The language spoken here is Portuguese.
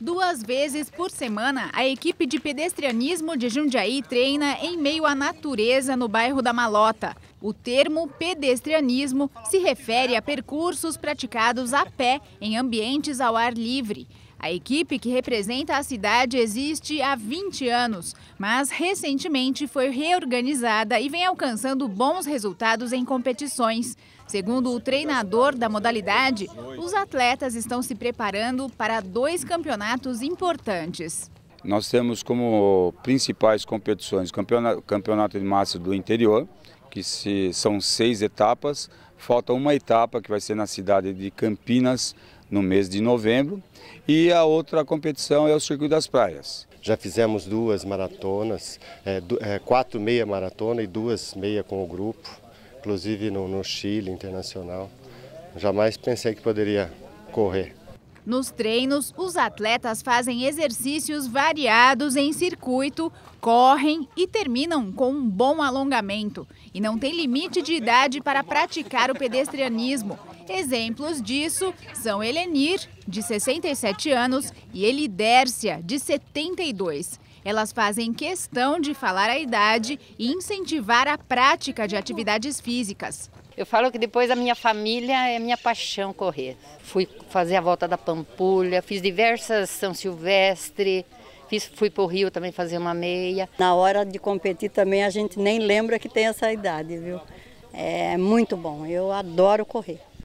Duas vezes por semana, a equipe de pedestrianismo de Jundiaí treina em meio à natureza no bairro da Malota. O termo pedestrianismo se refere a percursos praticados a pé em ambientes ao ar livre. A equipe que representa a cidade existe há 20 anos, mas recentemente foi reorganizada e vem alcançando bons resultados em competições. Segundo o treinador da modalidade, os atletas estão se preparando para dois campeonatos importantes. Nós temos como principais competições o campeonato de massa do interior, que se, são seis etapas. Falta uma etapa que vai ser na cidade de Campinas no mês de novembro e a outra competição é o Circuito das Praias. Já fizemos duas maratonas, é, é, quatro meia maratona e duas meia com o grupo, inclusive no, no Chile Internacional. Jamais pensei que poderia correr. Nos treinos, os atletas fazem exercícios variados em circuito, correm e terminam com um bom alongamento. E não tem limite de idade para praticar o pedestrianismo. Exemplos disso são Helenir, de 67 anos, e Elidércia, de 72. Elas fazem questão de falar a idade e incentivar a prática de atividades físicas. Eu falo que depois a minha família é minha paixão correr. Fui fazer a volta da Pampulha, fiz diversas São Silvestre, fiz, fui para o Rio também fazer uma meia. Na hora de competir também a gente nem lembra que tem essa idade, viu? É muito bom, eu adoro correr.